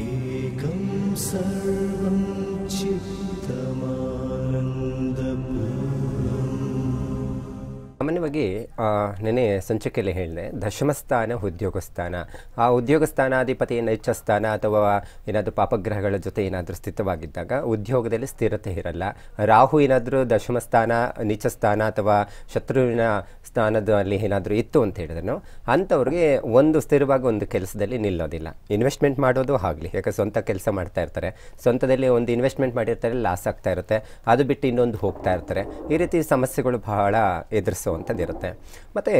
एकं सर्वं चित्तमा ಸಾಮಾನ್ಯವಾಗಿ ನೆನೆ ಸಂಚಿಕೆಯಲ್ಲಿ ಹೇಳಿದೆ ದಶಮಸ್ಥಾನ ಉದ್ಯೋಗಸ್ಥಾನ ಆ ನೆಚ್ಚ ಸ್ಥಾನ ಅಥವಾ ಏನಾದರೂ ಪಾಪಗ್ರಹಗಳ ಜೊತೆ ಏನಾದರೂ ಸ್ಥಿತವಾಗಿದ್ದಾಗ ಉದ್ಯೋಗದಲ್ಲಿ ಸ್ಥಿರತೆ ಇರಲ್ಲ ರಾಹು ಏನಾದರೂ ದಶಮಸ್ಥಾನ ಸ್ಥಾನ ಅಥವಾ ಶತ್ರುವಿನ ಸ್ಥಾನದಲ್ಲಿ ಏನಾದರೂ ಇತ್ತು ಅಂತ ಹೇಳಿದ್ರು ಅಂಥವ್ರಿಗೆ ಒಂದು ಸ್ಥಿರವಾಗಿ ಒಂದು ಕೆಲಸದಲ್ಲಿ ನಿಲ್ಲೋದಿಲ್ಲ ಇನ್ವೆಸ್ಟ್ಮೆಂಟ್ ಮಾಡೋದು ಆಗಲಿ ಯಾಕೆ ಸ್ವಂತ ಕೆಲಸ ಮಾಡ್ತಾ ಇರ್ತಾರೆ ಸ್ವಂತದಲ್ಲಿ ಒಂದು ಇನ್ವೆಸ್ಟ್ಮೆಂಟ್ ಮಾಡಿರ್ತಾರೆ ಲಾಸ್ ಆಗ್ತಾ ಇರುತ್ತೆ ಅದು ಬಿಟ್ಟು ಇನ್ನೊಂದು ಹೋಗ್ತಾ ಇರ್ತಾರೆ ಈ ರೀತಿ ಸಮಸ್ಯೆಗಳು ಬಹಳ ಎದುರಿಸೋ ಅಂಥದ್ದು ಇರುತ್ತೆ ಮತ್ತು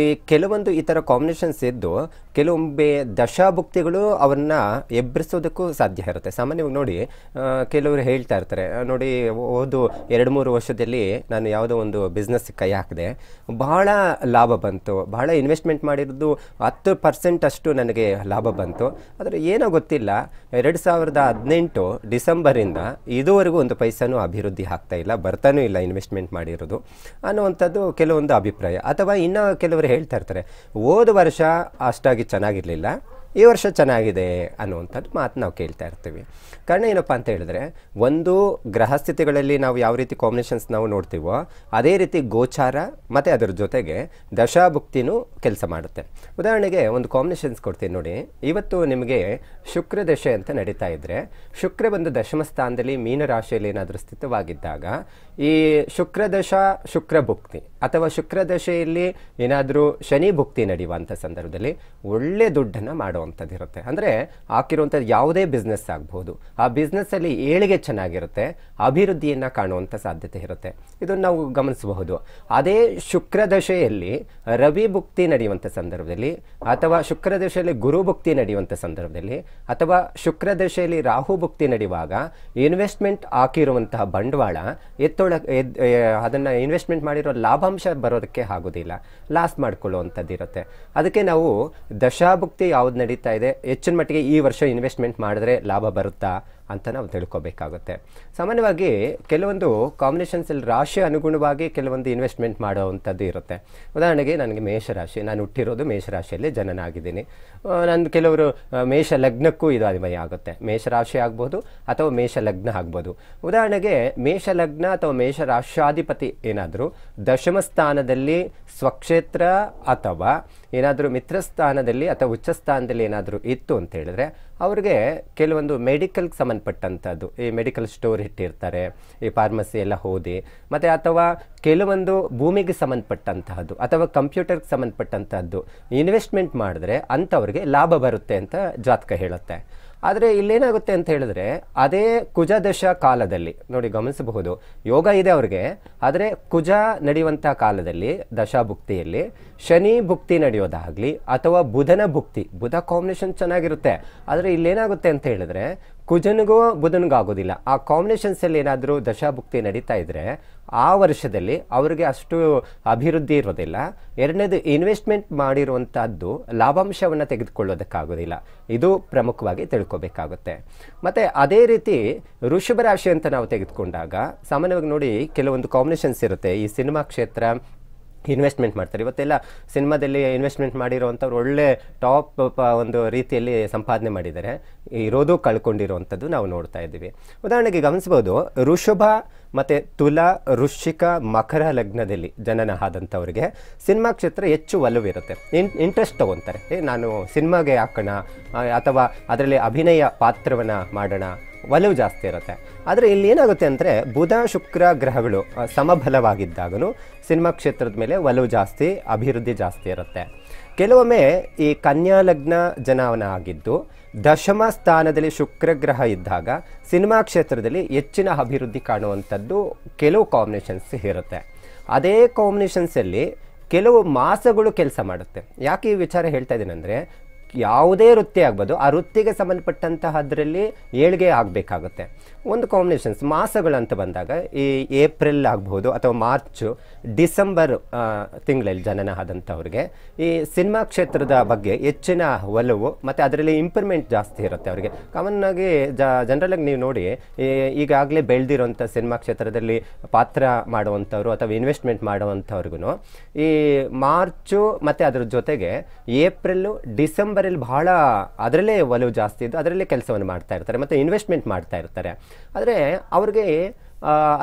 ಈ ಕೆಲವೊಂದು ಈ ಥರ ಕಾಂಬಿನೇಷನ್ಸ್ ಇದ್ದು ಕೆಲವೊಮ್ಮೆ ದಶಾಭುಕ್ತಿಗಳು ಅವ್ರನ್ನ ಎಬ್ಬರಿಸೋದಕ್ಕೂ ಸಾಧ್ಯ ಇರುತ್ತೆ ಸಾಮಾನ್ಯವಾಗಿ ನೋಡಿ ಕೆಲವರು ಹೇಳ್ತಾ ಇರ್ತಾರೆ ನೋಡಿ ಓದು ಎರಡು ಮೂರು ವರ್ಷದಲ್ಲಿ ನಾನು ಯಾವುದೋ ಒಂದು ಬಿಸ್ನೆಸ್ ಕೈ ಹಾಕಿದೆ ಬಹಳ ಲಾಭ ಬಂತು ಬಹಳ ಇನ್ವೆಸ್ಟ್ಮೆಂಟ್ ಮಾಡಿರೋದು ಹತ್ತು ಪರ್ಸೆಂಟ್ ಅಷ್ಟು ನನಗೆ ಲಾಭ ಬಂತು ಆದರೆ ಏನೋ ಗೊತ್ತಿಲ್ಲ ಎರಡು ಸಾವಿರದ ಹದಿನೆಂಟು ಡಿಸೆಂಬರಿಂದ ಇದುವರೆಗೂ ಒಂದು ಪೈಸಾನು ಅಭಿವೃದ್ಧಿ ಆಗ್ತಾ ಇಲ್ಲ ಬರ್ತಾನೂ ಇಲ್ಲ ಇನ್ವೆಸ್ಟ್ಮೆಂಟ್ ಮಾಡಿರೋದು ಅನ್ನುವಂಥದ್ದು ಕೆಲವು ಒಂದು ಅಭಿಪ್ರಾಯ ಅಥವಾ ಇನ್ನೂ ಕೆಲವರು ಹೇಳ್ತಾ ಇರ್ತಾರೆ ಹೋದ ವರ್ಷ ಅಷ್ಟಾಗಿ ಚೆನ್ನಾಗಿರಲಿಲ್ಲ ಈ ವರ್ಷ ಚೆನ್ನಾಗಿದೆ ಅನ್ನುವಂಥದ್ದು ಮಾತು ನಾವು ಕೇಳ್ತಾ ಇರ್ತೀವಿ ಕಾರಣ ಏನಪ್ಪ ಅಂತ ಹೇಳಿದ್ರೆ ಒಂದು ಗ್ರಹಸ್ಥಿತಿಗಳಲ್ಲಿ ನಾವು ಯಾವ ರೀತಿ ಕಾಂಬಿನೇಷನ್ಸ್ ನಾವು ನೋಡ್ತೀವೋ ಅದೇ ರೀತಿ ಗೋಚಾರ ಮತ್ತು ಅದರ ಜೊತೆಗೆ ದಶಾಭುಕ್ತಿನೂ ಕೆಲಸ ಮಾಡುತ್ತೆ ಉದಾಹರಣೆಗೆ ಒಂದು ಕಾಂಬಿನೇಷನ್ಸ್ ಕೊಡ್ತೀನಿ ನೋಡಿ ಇವತ್ತು ನಿಮಗೆ ಶುಕ್ರ ದಶೆ ಅಂತ ನಡೀತಾ ಇದ್ದರೆ ಶುಕ್ರ ಬಂದು ದಶಮ ಸ್ಥಾನದಲ್ಲಿ ಮೀನರಾಶಿಯಲ್ಲಿ ಏನಾದರೂ ಸ್ಥಿತವಾಗಿದ್ದಾಗ ಈ ಶುಕ್ರದಶಾ ಶುಕ್ರ ಭುಕ್ತಿ ಅಥವಾ ಶುಕ್ರದಶೆಯಲ್ಲಿ ಏನಾದರೂ ಶನಿ ಭುಕ್ತಿ ನಡೆಯುವಂಥ ಸಂದರ್ಭದಲ್ಲಿ ಒಳ್ಳೆ ದುಡ್ಡನ್ನು ಮಾಡುವ ಅನ್ನೋವಂಥದ್ದು ಇರುತ್ತೆ ಅಂದರೆ ಹಾಕಿರುವಂಥದ್ದು ಯಾವುದೇ ಬಿಸ್ನೆಸ್ ಆಗ್ಬೋದು ಆ ಬಿಸ್ನೆಸ್ಸಲ್ಲಿ ಏಳಿಗೆ ಚೆನ್ನಾಗಿರುತ್ತೆ ಅಭಿವೃದ್ಧಿಯನ್ನು ಕಾಣುವಂಥ ಸಾಧ್ಯತೆ ಇರುತ್ತೆ ಇದನ್ನು ನಾವು ಗಮನಿಸಬಹುದು ಅದೇ ಶುಕ್ರದಶೆಯಲ್ಲಿ ರವಿ ಭುಕ್ತಿ ನಡೆಯುವಂಥ ಸಂದರ್ಭದಲ್ಲಿ ಅಥವಾ ದಶೆಯಲ್ಲಿ ಗುರು ಭುಕ್ತಿ ನಡೆಯುವಂಥ ಸಂದರ್ಭದಲ್ಲಿ ಅಥವಾ ಶುಕ್ರದಶೆಯಲ್ಲಿ ರಾಹು ಭುಕ್ತಿ ನಡೆಯುವಾಗ ಇನ್ವೆಸ್ಟ್ಮೆಂಟ್ ಹಾಕಿರುವಂತಹ ಬಂಡವಾಳ ಎತ್ತೊಳ ಅದನ್ನು ಇನ್ವೆಸ್ಟ್ಮೆಂಟ್ ಮಾಡಿರೋ ಲಾಭಾಂಶ ಬರೋದಕ್ಕೆ ಆಗೋದಿಲ್ಲ ಲಾಸ್ ಮಾಡ್ಕೊಳ್ಳುವಂಥದ್ದು ಇರುತ್ತೆ ಅದಕ್ಕೆ ನಾವು ದಶಾಭುಕ್ತಿ ಯಾವ್ದು ನಡೆಯುತ್ತೆ ನಡೀತಾ ಇದೆ ಹೆಚ್ಚಿನ ಮಟ್ಟಿಗೆ ಈ ವರ್ಷ ಇನ್ವೆಸ್ಟ್ಮೆಂಟ್ ಮಾಡಿದ್ರೆ ಲಾಭ ಬರುತ್ತಾ ಅಂತ ನಾವು ತಿಳ್ಕೊಬೇಕಾಗುತ್ತೆ ಸಾಮಾನ್ಯವಾಗಿ ಕೆಲವೊಂದು ಕಾಂಬಿನೇಷನ್ಸಲ್ಲಿ ರಾಶಿ ಅನುಗುಣವಾಗಿ ಕೆಲವೊಂದು ಇನ್ವೆಸ್ಟ್ಮೆಂಟ್ ಮಾಡೋವಂಥದ್ದು ಇರುತ್ತೆ ಉದಾಹರಣೆಗೆ ನನಗೆ ಮೇಷರಾಶಿ ನಾನು ಹುಟ್ಟಿರೋದು ಮೇಷರಾಶಿಯಲ್ಲಿ ಜನನಾಗಿದ್ದೀನಿ ನಾನು ಕೆಲವರು ಮೇಷ ಲಗ್ನಕ್ಕೂ ಇದು ಅನ್ವಯ ಆಗುತ್ತೆ ಮೇಷರಾಶಿ ಆಗ್ಬೋದು ಅಥವಾ ಮೇಷ ಲಗ್ನ ಆಗ್ಬೋದು ಉದಾಹರಣೆಗೆ ಮೇಷ ಲಗ್ನ ಅಥವಾ ರಾಶ್ಯಾಧಿಪತಿ ಏನಾದರೂ ದಶಮ ಸ್ಥಾನದಲ್ಲಿ ಸ್ವಕ್ಷೇತ್ರ ಅಥವಾ ಏನಾದರೂ ಮಿತ್ರಸ್ಥಾನದಲ್ಲಿ ಅಥವಾ ಉಚ್ಚ ಸ್ಥಾನದಲ್ಲಿ ಏನಾದರೂ ಇತ್ತು ಅಂತ ಹೇಳಿದ್ರೆ ಅವ್ರಿಗೆ ಕೆಲವೊಂದು ಮೆಡಿಕಲ್ಗೆ ಸಂಬಂಧಪಟ್ಟಂಥದ್ದು ಈ ಮೆಡಿಕಲ್ ಸ್ಟೋರ್ ಇಟ್ಟಿರ್ತಾರೆ ಈ ಫಾರ್ಮಸಿ ಎಲ್ಲ ಓದಿ ಮತ್ತು ಅಥವಾ ಕೆಲವೊಂದು ಭೂಮಿಗೆ ಸಂಬಂಧಪಟ್ಟಂತಹದ್ದು ಅಥವಾ ಕಂಪ್ಯೂಟರ್ಗೆ ಸಂಬಂಧಪಟ್ಟಂಥದ್ದು ಇನ್ವೆಸ್ಟ್ಮೆಂಟ್ ಮಾಡಿದ್ರೆ ಅಂಥವ್ರಿಗೆ ಲಾಭ ಬರುತ್ತೆ ಅಂತ ಜಾತಕ ಹೇಳುತ್ತೆ ಆದರೆ ಇಲ್ಲೇನಾಗುತ್ತೆ ಅಂತ ಹೇಳಿದ್ರೆ ಅದೇ ಕುಜದಶ ಕಾಲದಲ್ಲಿ ನೋಡಿ ಗಮನಿಸಬಹುದು ಯೋಗ ಇದೆ ಅವ್ರಿಗೆ ಆದರೆ ಕುಜ ನಡೆಯುವಂಥ ಕಾಲದಲ್ಲಿ ದಶಾಭುಕ್ತಿಯಲ್ಲಿ ಶನಿ ಭುಕ್ತಿ ನಡೆಯೋದಾಗಲಿ ಅಥವಾ ಬುಧನ ಭುಕ್ತಿ ಬುಧ ಕಾಂಬಿನೇಷನ್ ಚೆನ್ನಾಗಿರುತ್ತೆ ಆದರೆ ಇಲ್ಲೇನಾಗುತ್ತೆ ಅಂತ ಹೇಳಿದ್ರೆ ಕುಜನಿಗೂ ಬುಧನಿಗೂ ಆಗೋದಿಲ್ಲ ಆ ಕಾಂಬಿನೇಷನ್ಸಲ್ಲಿ ಏನಾದರೂ ದಶಾಭುಕ್ತಿ ನಡೀತಾ ಇದ್ದರೆ ಆ ವರ್ಷದಲ್ಲಿ ಅವರಿಗೆ ಅಷ್ಟು ಅಭಿವೃದ್ಧಿ ಇರೋದಿಲ್ಲ ಎರಡನೇದು ಇನ್ವೆಸ್ಟ್ಮೆಂಟ್ ಮಾಡಿರುವಂಥದ್ದು ಲಾಭಾಂಶವನ್ನು ತೆಗೆದುಕೊಳ್ಳೋದಕ್ಕಾಗೋದಿಲ್ಲ ಇದು ಪ್ರಮುಖವಾಗಿ ತಿಳ್ಕೊಬೇಕಾಗುತ್ತೆ ಮತ್ತು ಅದೇ ರೀತಿ ಋಷಭ ರಾಶಿ ಅಂತ ನಾವು ತೆಗೆದುಕೊಂಡಾಗ ಸಾಮಾನ್ಯವಾಗಿ ನೋಡಿ ಕೆಲವೊಂದು ಕಾಂಬಿನೇಷನ್ಸ್ ಇರುತ್ತೆ ಈ ಸಿನಿಮಾ ಕ್ಷೇತ್ರ ಇನ್ವೆಸ್ಟ್ಮೆಂಟ್ ಮಾಡ್ತಾರೆ ಇವತ್ತೆಲ್ಲ ಸಿನಿಮಾದಲ್ಲಿ ಇನ್ವೆಸ್ಟ್ಮೆಂಟ್ ಮಾಡಿರುವಂಥವ್ರು ಒಳ್ಳೆ ಟಾಪ್ ಒಂದು ರೀತಿಯಲ್ಲಿ ಸಂಪಾದನೆ ಮಾಡಿದ್ದಾರೆ ಇರೋದು ಕಳ್ಕೊಂಡಿರೋವಂಥದ್ದು ನಾವು ನೋಡ್ತಾ ಇದ್ದೀವಿ ಉದಾಹರಣೆಗೆ ಗಮನಿಸ್ಬೋದು ಋಷಭ ಮತ್ತು ತುಲಾ ವೃಶ್ಚಿಕ ಮಕರ ಲಗ್ನದಲ್ಲಿ ಜನನ ಆದಂಥವ್ರಿಗೆ ಸಿನಿಮಾ ಕ್ಷೇತ್ರ ಹೆಚ್ಚು ಒಲವಿರುತ್ತೆ ಇನ್ ಇಂಟ್ರೆಸ್ಟ್ ತೊಗೊತಾರೆ ನಾನು ಸಿನಿಮಾಗೆ ಹಾಕೋಣ ಅಥವಾ ಅದರಲ್ಲಿ ಅಭಿನಯ ಪಾತ್ರವನ್ನು ಮಾಡೋಣ ಒಲವು ಜಾಸ್ತಿ ಇರುತ್ತೆ ಆದರೆ ಇಲ್ಲಿ ಏನಾಗುತ್ತೆ ಅಂದರೆ ಬುಧ ಶುಕ್ರ ಗ್ರಹಗಳು ಸಮಬಲವಾಗಿದ್ದಾಗಲೂ ಸಿನಿಮಾ ಕ್ಷೇತ್ರದ ಮೇಲೆ ಒಲವು ಜಾಸ್ತಿ ಅಭಿವೃದ್ಧಿ ಜಾಸ್ತಿ ಇರುತ್ತೆ ಕೆಲವೊಮ್ಮೆ ಈ ಕನ್ಯಾ ಲಗ್ನ ಜನಾವನ ಆಗಿದ್ದು ದಶಮ ಸ್ಥಾನದಲ್ಲಿ ಶುಕ್ರ ಗ್ರಹ ಇದ್ದಾಗ ಸಿನಿಮಾ ಕ್ಷೇತ್ರದಲ್ಲಿ ಹೆಚ್ಚಿನ ಅಭಿವೃದ್ಧಿ ಕಾಣುವಂಥದ್ದು ಕೆಲವು ಕಾಂಬಿನೇಷನ್ಸ್ ಇರುತ್ತೆ ಅದೇ ಕಾಂಬಿನೇಷನ್ಸಲ್ಲಿ ಕೆಲವು ಮಾಸಗಳು ಕೆಲಸ ಮಾಡುತ್ತೆ ಯಾಕೆ ಈ ವಿಚಾರ ಹೇಳ್ತಾ ಇದ್ದೀನಂದರೆ ಯಾವುದೇ ವೃತ್ತಿ ಆಗ್ಬೋದು ಆ ವೃತ್ತಿಗೆ ಸಂಬಂಧಪಟ್ಟಂತಹದ್ರಲ್ಲಿ ಏಳ್ಗೆ ಆಗಬೇಕಾಗುತ್ತೆ ಒಂದು ಕಾಂಬಿನೇಷನ್ಸ್ ಮಾಸಗಳಂತ ಬಂದಾಗ ಈ ಏಪ್ರಿಲ್ ಆಗ್ಬೋದು ಅಥವಾ ಮಾರ್ಚು ಡಿಸೆಂಬರ್ ತಿಂಗಳಲ್ಲಿ ಜನನ ಆದಂಥವ್ರಿಗೆ ಈ ಸಿನಿಮಾ ಕ್ಷೇತ್ರದ ಬಗ್ಗೆ ಹೆಚ್ಚಿನ ಒಲವು ಮತ್ತು ಅದರಲ್ಲಿ ಇಂಪ್ರೂವ್ಮೆಂಟ್ ಜಾಸ್ತಿ ಇರುತ್ತೆ ಅವರಿಗೆ ಕಾಮನ್ನಾಗಿ ಜ ಜನರಲ್ಲಾಗಿ ನೀವು ನೋಡಿ ಈಗಾಗಲೇ ಬೆಳೆದಿರೋಂಥ ಸಿನಿಮಾ ಕ್ಷೇತ್ರದಲ್ಲಿ ಪಾತ್ರ ಮಾಡುವಂಥವ್ರು ಅಥವಾ ಇನ್ವೆಸ್ಟ್ಮೆಂಟ್ ಮಾಡುವಂಥವ್ರಿಗೂ ಈ ಮಾರ್ಚು ಮತ್ತು ಅದರ ಜೊತೆಗೆ ಏಪ್ರಿಲ್ಲು ಡಿಸೆಂಬರ್ ಅದರಲ್ಲಿ ಬಹಳ ಅದರಲ್ಲೇ ಒಲವು ಜಾಸ್ತಿ ಇದ್ದು ಅದರಲ್ಲೇ ಕೆಲಸವನ್ನು ಮಾಡ್ತಾ ಇರ್ತಾರೆ ಮತ್ತು ಇನ್ವೆಸ್ಟ್ಮೆಂಟ್ ಮಾಡ್ತಾ ಇರ್ತಾರೆ ಆದರೆ ಅವ್ರಿಗೆ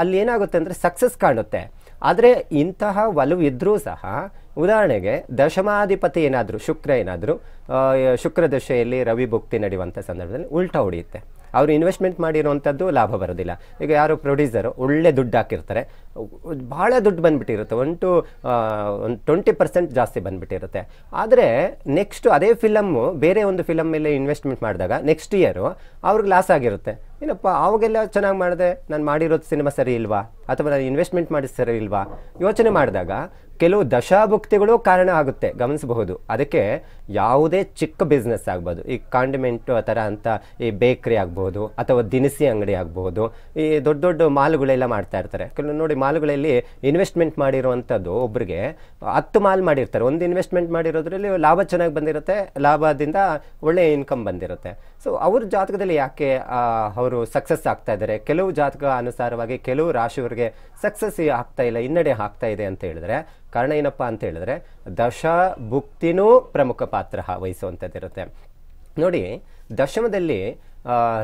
ಅಲ್ಲಿ ಏನಾಗುತ್ತೆ ಅಂದರೆ ಸಕ್ಸಸ್ ಕಾಣುತ್ತೆ ಆದರೆ ಇಂತಹ ಒಲವು ಇದ್ದರೂ ಸಹ ಉದಾಹರಣೆಗೆ ದಶಮಾಧಿಪತಿ ಏನಾದರೂ ಶುಕ್ರ ಏನಾದರೂ ಶುಕ್ರದಶೆಯಲ್ಲಿ ರವಿ ಭುಕ್ತಿ ನಡೆಯುವಂಥ ಸಂದರ್ಭದಲ್ಲಿ ಉಲ್ಟಾ ಹೊಡೆಯುತ್ತೆ ಅವರು ಇನ್ವೆಸ್ಟ್ಮೆಂಟ್ ಮಾಡಿರುವಂಥದ್ದು ಲಾಭ ಬರೋದಿಲ್ಲ ಈಗ ಯಾರು ಪ್ರೊಡ್ಯೂಸರು ಒಳ್ಳೆ ದುಡ್ಡು ಹಾಕಿರ್ತಾರೆ ಭಾಳ ದುಡ್ಡು ಬಂದುಬಿಟ್ಟಿರುತ್ತೆ ಒನ್ ಟು ಒಂದು ಟ್ವೆಂಟಿ ಪರ್ಸೆಂಟ್ ಜಾಸ್ತಿ ಬಂದುಬಿಟ್ಟಿರುತ್ತೆ ಆದರೆ ನೆಕ್ಸ್ಟು ಅದೇ ಫಿಲಮ್ಮು ಬೇರೆ ಒಂದು ಫಿಲಮ್ ಮೇಲೆ ಇನ್ವೆಸ್ಟ್ಮೆಂಟ್ ಮಾಡಿದಾಗ ನೆಕ್ಸ್ಟ್ ಇಯರು ಅವ್ರಿಗೆ ಲಾಸ್ ಆಗಿರುತ್ತೆ ಏನಪ್ಪ ಅವಾಗೆಲ್ಲ ಚೆನ್ನಾಗಿ ಮಾಡಿದೆ ನಾನು ಮಾಡಿರೋದು ಸಿನಿಮಾ ಸರಿ ಇಲ್ವಾ ಅಥವಾ ನಾನು ಇನ್ವೆಸ್ಟ್ಮೆಂಟ್ ಮಾಡಿದ ಸರಿ ಇಲ್ವಾ ಯೋಚನೆ ಮಾಡಿದಾಗ ಕೆಲವು ದಶಾಭುಕ್ತಿಗಳು ಕಾರಣ ಆಗುತ್ತೆ ಗಮನಿಸಬಹುದು ಅದಕ್ಕೆ ಯಾವುದೇ ಚಿಕ್ಕ ಬಿಸ್ನೆಸ್ ಆಗ್ಬೋದು ಈ ಕಾಂಡಿಮೆಂಟ್ ಆ ಥರ ಅಂತ ಈ ಬೇಕ್ರಿ ಆಗ್ಬೋದು ಅಥವಾ ದಿನಸಿ ಅಂಗಡಿ ಆಗ್ಬೋದು ಈ ದೊಡ್ಡ ದೊಡ್ಡ ಮಾಲುಗಳೆಲ್ಲ ಮಾಡ್ತಾ ಇರ್ತಾರೆ ಕೆಲವು ನೋಡಿ ಮಾಲುಗಳಲ್ಲಿ ಇನ್ವೆಸ್ಟ್ಮೆಂಟ್ ಮಾಡಿರುವಂಥದ್ದು ಒಬ್ಬರಿಗೆ ಹತ್ತು ಮಾಲ್ ಮಾಡಿರ್ತಾರೆ ಒಂದು ಇನ್ವೆಸ್ಟ್ಮೆಂಟ್ ಮಾಡಿರೋದ್ರಲ್ಲಿ ಲಾಭ ಚೆನ್ನಾಗಿ ಬಂದಿರುತ್ತೆ ಲಾಭದಿಂದ ಒಳ್ಳೆಯ ಇನ್ಕಮ್ ಬಂದಿರುತ್ತೆ ಸೊ ಅವ್ರ ಜಾತಕದಲ್ಲಿ ಯಾಕೆ ಅವರು ಅವರು ಸಕ್ಸಸ್ ಆಗ್ತಾ ಇದ್ದಾರೆ ಕೆಲವು ಜಾತಕ ಅನುಸಾರವಾಗಿ ಕೆಲವು ರಾಶಿಯವರಿಗೆ ಸಕ್ಸಸ್ ಆಗ್ತಾ ಇಲ್ಲ ಹಿನ್ನಡೆ ಆಗ್ತಾ ಇದೆ ಅಂತ ಹೇಳಿದ್ರೆ ಕಾರಣ ಏನಪ್ಪಾ ಅಂತ ಹೇಳಿದ್ರೆ ದಶ ಭುಕ್ತಿನೂ ಪ್ರಮುಖ ಪಾತ್ರ ವಹಿಸುವಂಥದ್ದಿರುತ್ತೆ ನೋಡಿ ದಶಮದಲ್ಲಿ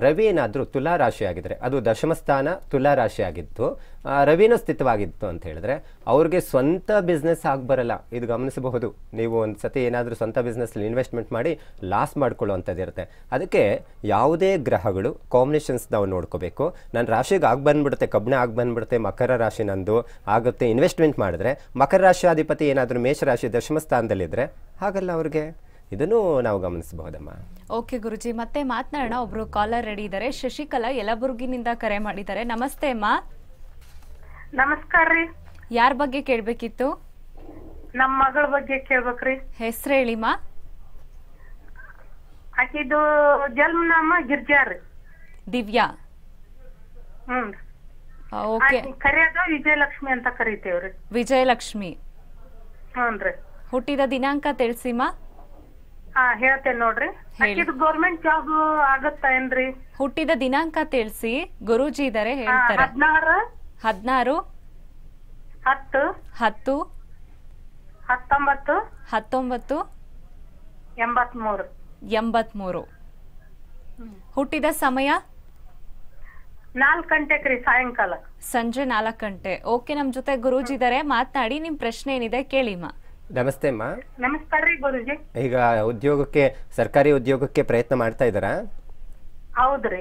ರವಿ ಏನಾದರೂ ತುಲಾ ಆಗಿದ್ದರೆ ಅದು ದಶಮಸ್ಥಾನ ತುಲಾರಾಶಿಯಾಗಿತ್ತು ಆಗಿತ್ತು ರವಿನೂ ಸ್ಥಿತವಾಗಿತ್ತು ಅಂತ ಹೇಳಿದ್ರೆ ಅವ್ರಿಗೆ ಸ್ವಂತ ಬಿಸ್ನೆಸ್ ಆಗಿ ಬರಲ್ಲ ಇದು ಗಮನಿಸಬಹುದು ನೀವು ಒಂದು ಸತಿ ಏನಾದರೂ ಸ್ವಂತ ಬಿಸ್ನೆಸ್ಲಿ ಇನ್ವೆಸ್ಟ್ಮೆಂಟ್ ಮಾಡಿ ಲಾಸ್ ಮಾಡ್ಕೊಳ್ಳೋವಂಥದ್ದು ಇರುತ್ತೆ ಅದಕ್ಕೆ ಯಾವುದೇ ಗ್ರಹಗಳು ಕಾಂಬಿನೇಷನ್ಸ್ ನಾವು ನೋಡ್ಕೋಬೇಕು ನನ್ನ ರಾಶಿಗೆ ಆಗಿ ಬಂದ್ಬಿಡುತ್ತೆ ಕಬ್ಬಿಣ ಆಗಿ ಬಂದ್ಬಿಡುತ್ತೆ ಮಕರ ರಾಶಿ ನಂದು ಆಗುತ್ತೆ ಇನ್ವೆಸ್ಟ್ಮೆಂಟ್ ಮಾಡಿದ್ರೆ ಮಕರ ರಾಶಿ ಅಧಿಪತಿ ಏನಾದರೂ ಮೇಷರಾಶಿ ದಶಮಸ್ಥಾನದಲ್ಲಿದ್ದರೆ ಹಾಗಲ್ಲ ಅವ್ರಿಗೆ ಇದನ್ನು ನಾವು ಗಮನಿಸಬಹುದಮ್ಮ ಓಕೆ ಗುರುಜಿ ಮತ್ತೆ ಮಾತನಾಡೋಣ ಒಬ್ರು ಕಾಲರ್ ರೆಡಿ ಇದ್ದಾರೆ ಶಶಿಕಲಾ ಯಲಬುರ್ಗಿನಿಂದ ಕರೆ ಮಾಡಿದ್ದಾರೆ ನಮಸ್ತೆ ಅಮ್ಮ ನಮಸ್ಕಾರ ರೀ ಯಾರ ಬಗ್ಗೆ ಕೇಳಬೇಕಿತ್ತು ನಮ್ಮ ಮಗಳ ಬಗ್ಗೆ ಕೇಳ್ಬೇಕ್ರಿ ಹೆಸರು ಮಾ ಆಕಿದು ಜನ್ಮ ನಾಮ ಗಿರ್ಜಾ ರೀ ದಿವ್ಯಾ ಹ್ಮ್ ಓಕೆ ಕರೆಯೋದು ವಿಜಯಲಕ್ಷ್ಮಿ ಅಂತ ಕರಿತೇವ್ರಿ ವಿಜಯಲಕ್ಷ್ಮಿ ರೀ ಹುಟ್ಟಿದ ದಿನಾಂಕ ತಿಳಿಸಿ ಮಾ ಹಾ ಹೇಳ್ತೇನೆ ನೋಡ್ರಿ ಗೌರ್ಮೆಂಟ್ ಜಾಬ್ ಆಗತ್ತಾ ಏನ್ರಿ ಹುಟ್ಟಿದ ದಿನಾಂಕ ತಿಳಿಸಿ ಗುರೂಜಿ ಇದಾರೆ ಹೇಳ್ತಾರೆ ಹದಿನಾರು ಹದಿನಾರು ಹತ್ತು ಹತ್ತು ಹತ್ತೊಂಬತ್ತು ಹತ್ತೊಂಬತ್ತು ಎಂಬತ್ಮೂರು ಎಂಬತ್ಮೂರು ಹುಟ್ಟಿದ ಸಮಯ ನಾಲ್ಕು ಗಂಟೆಕ್ರಿ ಸಾಯಂಕಾಲ ಸಂಜೆ ನಾಲ್ಕು ಗಂಟೆ ಓಕೆ ನಮ್ ಜೊತೆ ಗುರೂಜಿ ಇದಾರೆ ಮಾತನಾಡಿ ನಿಮ್ ಪ್ರಶ್ನೆ ಏನಿದೆ ಕೇಳಿಮ್ಮ ನಮಸ್ತೆ ಅಮ್ಮ ನಮಸ್ಕಾರ ರೀ ಗುರುಜಿ ಈಗ ಉದ್ಯೋಗಕ್ಕೆ ಸರ್ಕಾರಿ ಉದ್ಯೋಗಕ್ಕೆ ಪ್ರಯತ್ನ ಮಾಡ್ತಾ ಇದ್ದಾರಾ ಹೌದ್ರಿ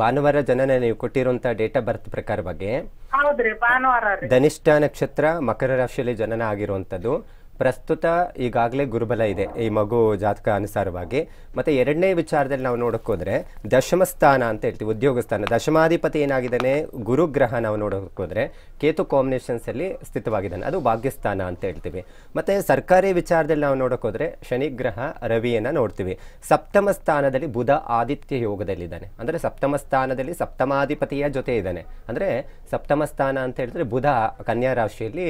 ಭಾನುವಾರ ಜನನ ನೀವು ಕೊಟ್ಟಿರುವಂತ ಡೇಟ್ ಆಫ್ ಬರ್ತ್ ಪ್ರಕಾರ ಬಗ್ಗೆ ಹೌದ್ರಿ ಭಾನುವಾರ ಧನಿಷ್ಠ ನಕ್ಷತ್ರ ಮಕರ ರಾಶಿಯಲ್ಲಿ ಜನನ ಆಗಿರುವಂತದ್ದು ಪ್ರಸ್ತುತ ಈಗಾಗಲೇ ಗುರುಬಲ ಇದೆ ಈ ಮಗು ಜಾತಕ ಅನುಸಾರವಾಗಿ ಮತ್ತು ಎರಡನೇ ವಿಚಾರದಲ್ಲಿ ನಾವು ನೋಡೋಕ್ಕೋದ್ರೆ ದಶಮ ಸ್ಥಾನ ಅಂತ ಹೇಳ್ತೀವಿ ಉದ್ಯೋಗ ಸ್ಥಾನ ದಶಮಾಧಿಪತಿ ಏನಾಗಿದ್ದಾನೆ ಗುರುಗ್ರಹ ನಾವು ನೋಡೋಕ್ಕೋದ್ರೆ ಕೇತು ಕಾಂಬಿನೇಷನ್ಸಲ್ಲಿ ಸ್ಥಿತವಾಗಿದ್ದಾನೆ ಅದು ಭಾಗ್ಯಸ್ಥಾನ ಅಂತ ಹೇಳ್ತೀವಿ ಮತ್ತು ಸರ್ಕಾರಿ ವಿಚಾರದಲ್ಲಿ ನಾವು ನೋಡೋಕ್ಕೋದ್ರೆ ಶನಿಗ್ರಹ ರವಿಯನ್ನು ನೋಡ್ತೀವಿ ಸಪ್ತಮ ಸ್ಥಾನದಲ್ಲಿ ಬುಧ ಆದಿತ್ಯ ಯೋಗದಲ್ಲಿದ್ದಾನೆ ಅಂದರೆ ಸಪ್ತಮ ಸ್ಥಾನದಲ್ಲಿ ಸಪ್ತಮಾಧಿಪತಿಯ ಜೊತೆ ಇದ್ದಾನೆ ಅಂದರೆ ಸಪ್ತಮ ಸ್ಥಾನ ಅಂತ ಹೇಳಿದ್ರೆ ಬುಧ ಕನ್ಯಾ ರಾಶಿಯಲ್ಲಿ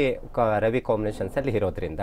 ರವಿ ಕಾಂಬಿನೇಷನ್ಸಲ್ಲಿ ಇರೋದ್ರಿಂದ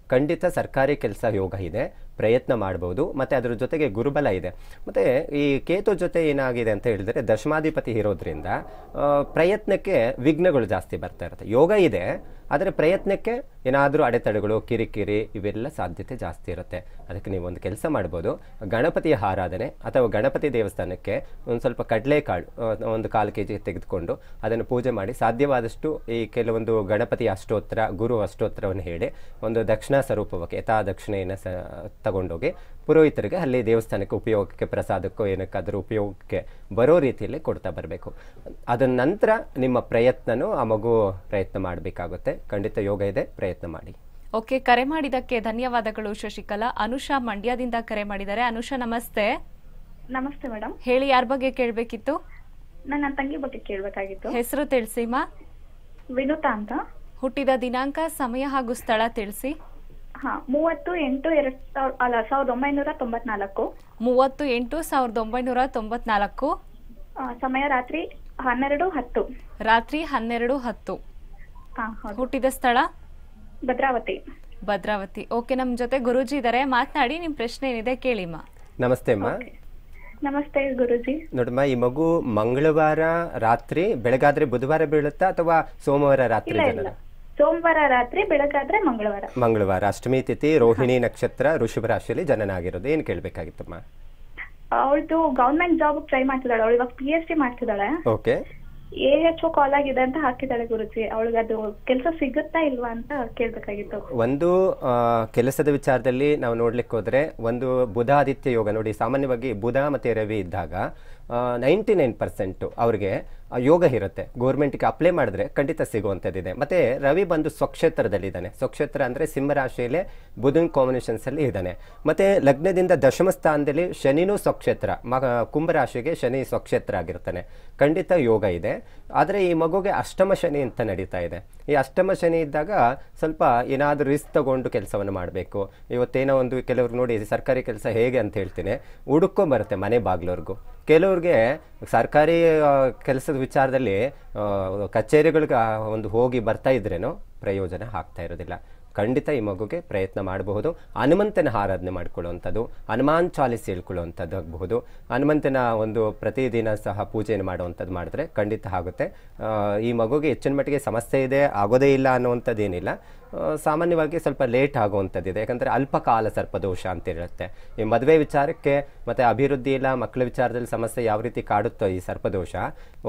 ಖಂಡಿತ ಸರ್ಕಾರಿ ಕೆಲಸ ಯೋಗ ಇದೆ ಪ್ರಯತ್ನ ಮಾಡ್ಬೋದು ಮತ್ತು ಅದರ ಜೊತೆಗೆ ಗುರುಬಲ ಇದೆ ಮತ್ತು ಈ ಕೇತು ಜೊತೆ ಏನಾಗಿದೆ ಅಂತ ಹೇಳಿದರೆ ದಶಮಾಧಿಪತಿ ಇರೋದ್ರಿಂದ ಪ್ರಯತ್ನಕ್ಕೆ ವಿಘ್ನಗಳು ಜಾಸ್ತಿ ಬರ್ತಾ ಇರುತ್ತೆ ಯೋಗ ಇದೆ ಆದರೆ ಪ್ರಯತ್ನಕ್ಕೆ ಏನಾದರೂ ಅಡೆತಡೆಗಳು ಕಿರಿಕಿರಿ ಇವೆಲ್ಲ ಸಾಧ್ಯತೆ ಜಾಸ್ತಿ ಇರುತ್ತೆ ಅದಕ್ಕೆ ನೀವು ಒಂದು ಕೆಲಸ ಮಾಡ್ಬೋದು ಗಣಪತಿಯ ಆರಾಧನೆ ಅಥವಾ ಗಣಪತಿ ದೇವಸ್ಥಾನಕ್ಕೆ ಒಂದು ಸ್ವಲ್ಪ ಕಾಳು ಒಂದು ಕಾಲು ಕೆ ಜಿ ತೆಗೆದುಕೊಂಡು ಅದನ್ನು ಪೂಜೆ ಮಾಡಿ ಸಾಧ್ಯವಾದಷ್ಟು ಈ ಕೆಲವೊಂದು ಗಣಪತಿ ಅಷ್ಟೋತ್ತರ ಗುರು ಅಷ್ಟೋತ್ತರವನ್ನು ಹೇಳಿ ಒಂದು ದಕ್ಷಿಣ ಸ್ವರೂಪವಾಗಿ ಯಥಾದಕ್ಷಿಣೆಯನ್ನು ಸ ತಗೊಂಡೋಗಿ ಪುರೋಹಿತರಿಗೆ ಅಲ್ಲಿ ದೇವಸ್ಥಾನಕ್ಕೆ ಉಪಯೋಗಕ್ಕೆ ಪ್ರಸಾದಕ್ಕೋ ಏನಕ್ಕಾದರೂ ಉಪಯೋಗಕ್ಕೆ ಬರೋ ರೀತಿಯಲ್ಲಿ ಕೊಡ್ತಾ ಬರಬೇಕು ಅದರ ನಂತರ ನಿಮ್ಮ ಪ್ರಯತ್ನನೂ ಆ ಮಗು ಪ್ರಯತ್ನ ಮಾಡಬೇಕಾಗುತ್ತೆ ಖಂಡಿತ ಯೋಗ ಇದೆ ಪ್ರಯತ್ನ ಮಾಡಿ ಓಕೆ ಕರೆ ಮಾಡಿದಕ್ಕೆ ಧನ್ಯವಾದಗಳು ಶಶಿಕಲಾ ಅನುಷಾ ಮಂಡ್ಯದಿಂದ ಕರೆ ಮಾಡಿದ್ದಾರೆ ಅನುಷಾ ನಮಸ್ತೆ ನಮಸ್ತೆ ಮೇಡಮ್ ಹೇಳಿ ಯಾರ ಬಗ್ಗೆ ಕೇಳಬೇಕಿತ್ತು ನನ್ನ ತಂಗಿ ಬಗ್ಗೆ ಕೇಳಬೇಕಾಗಿತ್ತು ಹೆಸರು ತಿಳಿಸಿಮಾ ವಿನುತಾ ಅಂತ ಹುಟ್ಟಿದ ದಿನಾಂಕ ಸಮಯ ಹಾಗೂ ಸ್ಥಳ ತಿಳಿಸಿ ಹಾ ಮೂವತ್ತು ಎಂಟು ಎರಡ್ ಸಾವಿರ ಅಲ್ಲ ಸಾವಿರದ ಒಂಬೈನೂರ ತೊಂಬತ್ನಾಲ್ಕು ಮೂವತ್ತು ಎಂಟು ಸಾವಿರದ ಒಂಬೈನೂರ ತೊಂಬತ್ನಾಲ್ಕು ಸಮಯ ರಾತ್ರಿ ಹನ್ನೆರಡು ಹತ್ತು ರಾತ್ರಿ ಹನ್ನೆರಡು ಹತ್ತು ಹುಟ್ಟಿದ ಸ್ಥಳ ಭದ್ರಾವತಿ ಭದ್ರಾವತಿ ಓಕೆ ನಮ್ ಜೊತೆ ಗುರುಜಿ ಇದ್ದಾರೆ ಮಾತನಾಡಿ ನಿಮ್ ಪ್ರಶ್ನೆ ಏನಿದೆ ಕೇಳಿಮ್ಮ ನಮಸ್ತೆ ಅಮ್ಮ ನಮಸ್ತೆ ಗುರುಜಿ ನೋಡಮ್ಮ ಈ ಮಗು ಮಂಗಳವಾರ ರಾತ್ರಿ ಬೆಳಗಾದ್ರೆ ಬುಧವಾರ ಬೀಳುತ್ತಾ ಅಥವಾ ಸೋಮವಾರ ರಾತ್ರಿ ಸೋಮವಾರ ರಾತ್ರಿ ಬೆಳಕಾದ್ರೆ ಮಂಗಳವಾರ ಮಂಗಳವಾರ ಅಷ್ಟಮಿ ತಿಥಿ ರೋಹಿಣಿ ನಕ್ಷತ್ರ ಋಷಭ ರಾಶಿಯಲ್ಲಿ ಜನನ ಆಗಿರೋದು ಏನ್ ಕೇಳ್ಬೇಕಾಗಿತ್ತಮ್ಮ ಅವಳದು ಗವರ್ಮೆಂಟ್ ಜಾಬ್ ಟ್ರೈ ಮಾಡ್ತಿದ್ದಾಳೆ ಅವಳು ಇವಾಗ ಪಿ ಎಚ್ ಡಿ ಮಾಡ್ತಿದ್ದಾಳೆ ಓಕೆ ಎ ಎಚ್ ಕಾಲ್ ಆಗಿದೆ ಅಂತ ಹಾಕಿದ್ದಾಳೆ ಗುರುಜಿ ಅವಳಿಗೆ ಅದು ಕೆಲಸ ಸಿಗುತ್ತಾ ಇಲ್ವಾ ಅಂತ ಕೇಳ್ಬೇಕಾಗಿತ್ತು ಒಂದು ಕೆಲಸದ ವಿಚಾರದಲ್ಲಿ ನಾವು ನೋಡ್ಲಿಕ್ಕೆ ಹೋದ್ರೆ ಒಂದು ಬುಧ ಆದಿತ್ಯ ಯೋಗ ನೋಡಿ ಸಾಮಾನ್ಯವಾಗಿ ಬುಧ ಮತ್ತೆ ರವಿ ಇದ್ದಾಗ ನೈಂಟಿ ನೈನ್ ಪರ್ಸೆಂಟ್ ಅವ್ರಿಗೆ ಯೋಗ ಇರುತ್ತೆ ಗೌರ್ಮೆಂಟ್ಗೆ ಅಪ್ಲೈ ಮಾಡಿದ್ರೆ ಖಂಡಿತ ಸಿಗುವಂಥದ್ದಿದೆ ಮತ್ತು ರವಿ ಬಂದು ಸ್ವಕ್ಷೇತ್ರದಲ್ಲಿದ್ದಾನೆ ಸ್ವಕ್ಷೇತ್ರ ಅಂದರೆ ಸಿಂಹರಾಶಿಯಲ್ಲಿ ಬುಧನ್ ಕಾಂಬಿನೇಷನ್ಸಲ್ಲಿ ಇದ್ದಾನೆ ಮತ್ತು ಲಗ್ನದಿಂದ ದಶಮ ಸ್ಥಾನದಲ್ಲಿ ಶನಿನೂ ಸ್ವಕ್ಷೇತ್ರ ಮ ಕುಂಭರಾಶಿಗೆ ಶನಿ ಸ್ವಕ್ಷೇತ್ರ ಆಗಿರ್ತಾನೆ ಖಂಡಿತ ಯೋಗ ಇದೆ ಆದರೆ ಈ ಮಗುಗೆ ಅಷ್ಟಮ ಶನಿ ಅಂತ ನಡೀತಾ ಇದೆ ಈ ಅಷ್ಟಮ ಶನಿ ಇದ್ದಾಗ ಸ್ವಲ್ಪ ಏನಾದರೂ ರಿಸ್ಕ್ ತಗೊಂಡು ಕೆಲಸವನ್ನು ಮಾಡಬೇಕು ಇವತ್ತೇನೋ ಒಂದು ಕೆಲವ್ರು ನೋಡಿ ಸರ್ಕಾರಿ ಕೆಲಸ ಹೇಗೆ ಅಂತ ಹೇಳ್ತೀನಿ ಹುಡುಕೋ ಬರುತ್ತೆ ಮನೆ ಬಾಗ್ಲವ್ರಿಗೂ ಕೆಲವ್ರಿಗೆ ಸರ್ಕಾರಿ ಕೆಲಸದ ವಿಚಾರದಲ್ಲಿ ಕಚೇರಿಗಳಿಗೆ ಒಂದು ಹೋಗಿ ಬರ್ತಾ ಇದ್ರೇನೋ ಪ್ರಯೋಜನ ಆಗ್ತಾ ಇರೋದಿಲ್ಲ ಖಂಡಿತ ಈ ಮಗುಗೆ ಪ್ರಯತ್ನ ಮಾಡಬಹುದು ಹನುಮಂತನ ಆರಾಧನೆ ಮಾಡಿಕೊಳ್ಳುವಂಥದ್ದು ಹನುಮಾನ್ ಚಾಲಿಸಿ ಹೇಳ್ಕೊಳ್ಳುವಂಥದ್ದು ಆಗಬಹುದು ಹನುಮಂತನ ಒಂದು ಪ್ರತಿದಿನ ಸಹ ಪೂಜೆಯನ್ನು ಮಾಡುವಂಥದ್ದು ಮಾಡಿದ್ರೆ ಖಂಡಿತ ಆಗುತ್ತೆ ಈ ಮಗುಗೆ ಹೆಚ್ಚಿನ ಮಟ್ಟಿಗೆ ಸಮಸ್ಯೆ ಇದೆ ಆಗೋದೇ ಇಲ್ಲ ಅನ್ನುವಂಥದ್ದೇನಿಲ್ಲ ಸಾಮಾನ್ಯವಾಗಿ ಸ್ವಲ್ಪ ಲೇಟ್ ಇದೆ ಯಾಕಂದರೆ ಅಲ್ಪಕಾಲ ಸರ್ಪದೋಷ ಅಂತ ಇರುತ್ತೆ ಈ ಮದುವೆ ವಿಚಾರಕ್ಕೆ ಮತ್ತು ಅಭಿವೃದ್ಧಿ ಇಲ್ಲ ಮಕ್ಕಳ ವಿಚಾರದಲ್ಲಿ ಸಮಸ್ಯೆ ಯಾವ ರೀತಿ ಕಾಡುತ್ತೋ ಈ ಸರ್ಪದೋಷ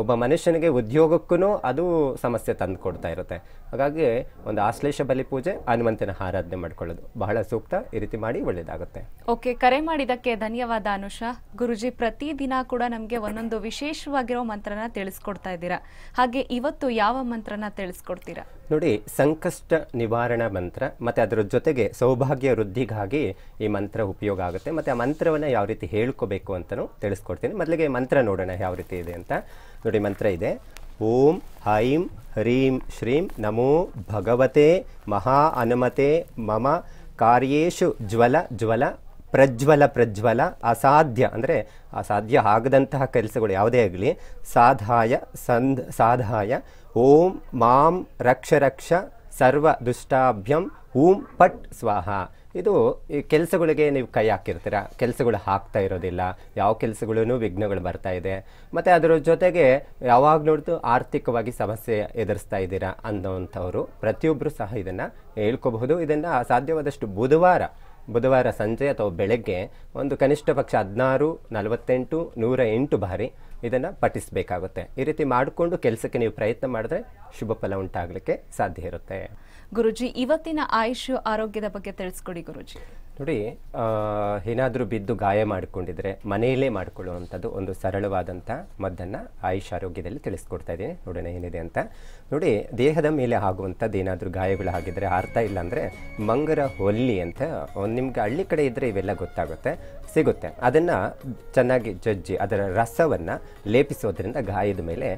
ಒಬ್ಬ ಮನುಷ್ಯನಿಗೆ ಉದ್ಯೋಗಕ್ಕೂ ಅದು ಸಮಸ್ಯೆ ತಂದು ಕೊಡ್ತಾ ಇರುತ್ತೆ ಹಾಗಾಗಿ ಒಂದು ಆಶ್ಲೇಷ ಬಲಿ ಪೂಜೆ ಹನುಮಂತನ ಆರಾಧನೆ ಮಾಡ್ಕೊಳ್ಳೋದು ಬಹಳ ಸೂಕ್ತ ಈ ರೀತಿ ಮಾಡಿ ಒಳ್ಳೆಯದಾಗುತ್ತೆ ಓಕೆ ಕರೆ ಮಾಡಿದ್ದಕ್ಕೆ ಧನ್ಯವಾದ ಅನುಷ ಗುರುಜಿ ಪ್ರತಿ ದಿನ ಕೂಡ ನಮಗೆ ಒಂದೊಂದು ವಿಶೇಷವಾಗಿರೋ ಮಂತ್ರನ ತಿಳಿಸ್ಕೊಡ್ತಾ ಇದ್ದೀರಾ ಹಾಗೆ ಇವತ್ತು ಯಾವ ಮಂತ್ರನ ತಿಳಿಸ್ಕೊಡ್ತೀರಾ ನೋಡಿ ಸಂಕಷ್ಟ ನಿವಾರಣಾ ಮಂತ್ರ ಮತ್ತು ಅದರ ಜೊತೆಗೆ ಸೌಭಾಗ್ಯ ವೃದ್ಧಿಗಾಗಿ ಈ ಮಂತ್ರ ಉಪಯೋಗ ಆಗುತ್ತೆ ಮತ್ತು ಆ ಮಂತ್ರವನ್ನು ಯಾವ ರೀತಿ ಹೇಳ್ಕೋಬೇಕು ಅಂತಲೂ ತಿಳಿಸ್ಕೊಡ್ತೀನಿ ಮೊದಲಿಗೆ ಮಂತ್ರ ನೋಡೋಣ ಯಾವ ರೀತಿ ಇದೆ ಅಂತ ನೋಡಿ ಮಂತ್ರ ಇದೆ ಓಂ ಐಂ ಹ್ರೀಂ ಶ್ರೀಂ ನಮೋ ಭಗವತೆ ಮಹಾ ಅನುಮತೆ ಮಮ ಕಾರ್ಯೇಶು ಜ್ವಲ ಜ್ವಲ ಪ್ರಜ್ವಲ ಪ್ರಜ್ವಲ ಅಸಾಧ್ಯ ಅಂದರೆ ಅಸಾಧ್ಯ ಆಗದಂತಹ ಕೆಲಸಗಳು ಯಾವುದೇ ಆಗಲಿ ಸಾಧಾಯ ಸಂದ್ ಸಾಧಾಯ ಓಂ ಮಾಂ ರಕ್ಷ ರಕ್ಷ ಸರ್ವ ದುಷ್ಟಾಭ್ಯಂ ಓಂ ಪಟ್ ಸ್ವಾಹ ಇದು ಈ ಕೆಲಸಗಳಿಗೆ ನೀವು ಕೈ ಹಾಕಿರ್ತೀರ ಕೆಲಸಗಳು ಹಾಕ್ತಾ ಇರೋದಿಲ್ಲ ಯಾವ ಕೆಲಸಗಳೂ ವಿಘ್ನಗಳು ಬರ್ತಾ ಇದೆ ಮತ್ತು ಅದರ ಜೊತೆಗೆ ಯಾವಾಗ ನೋಡಿದ್ರು ಆರ್ಥಿಕವಾಗಿ ಸಮಸ್ಯೆ ಎದುರಿಸ್ತಾ ಇದ್ದೀರಾ ಅನ್ನೋವಂಥವ್ರು ಪ್ರತಿಯೊಬ್ಬರೂ ಸಹ ಇದನ್ನು ಹೇಳ್ಕೋಬಹುದು ಇದನ್ನು ಸಾಧ್ಯವಾದಷ್ಟು ಬುಧವಾರ ಬುಧವಾರ ಸಂಜೆ ಅಥವಾ ಬೆಳಗ್ಗೆ ಒಂದು ಕನಿಷ್ಠ ಪಕ್ಷ ಹದಿನಾರು ನಲವತ್ತೆಂಟು ನೂರ ಎಂಟು ಬಾರಿ ಇದನ್ನು ಪಠಿಸಬೇಕಾಗುತ್ತೆ ಈ ರೀತಿ ಮಾಡಿಕೊಂಡು ಕೆಲಸಕ್ಕೆ ನೀವು ಪ್ರಯತ್ನ ಮಾಡಿದ್ರೆ ಶುಭ ಫಲ ಉಂಟಾಗಲಿಕ್ಕೆ ಸಾಧ್ಯ ಇರುತ್ತೆ ಗುರುಜಿ ಇವತ್ತಿನ ಆಯುಷ್ ಆರೋಗ್ಯದ ಬಗ್ಗೆ ತಿಳಿಸ್ಕೊಡಿ ಗುರುಜಿ ನೋಡಿ ಏನಾದರೂ ಬಿದ್ದು ಗಾಯ ಮಾಡಿಕೊಂಡಿದ್ರೆ ಮನೆಯಲ್ಲೇ ಮಾಡಿಕೊಳ್ಳುವಂಥದ್ದು ಒಂದು ಸರಳವಾದಂಥ ಮದ್ದನ್ನು ಆಯುಷ್ ಆರೋಗ್ಯದಲ್ಲಿ ತಿಳಿಸ್ಕೊಡ್ತಾ ಇದ್ದೀನಿ ನೋಡೋಣ ಏನಿದೆ ಅಂತ ನೋಡಿ ದೇಹದ ಮೇಲೆ ಆಗುವಂಥದ್ದು ಏನಾದರೂ ಗಾಯಗಳು ಆಗಿದ್ದರೆ ಅರ್ಥ ಇಲ್ಲಾಂದರೆ ಮಂಗರ ಹೊಲ್ಲಿ ಅಂತ ಒಂದು ನಿಮ್ಗೆ ಹಳ್ಳಿ ಕಡೆ ಇದ್ದರೆ ಇವೆಲ್ಲ ಗೊತ್ತಾಗುತ್ತೆ ಸಿಗುತ್ತೆ ಅದನ್ನು ಚೆನ್ನಾಗಿ ಜಜ್ಜಿ ಅದರ ರಸವನ್ನು ಲೇಪಿಸೋದ್ರಿಂದ ಗಾಯದ ಮೇಲೆ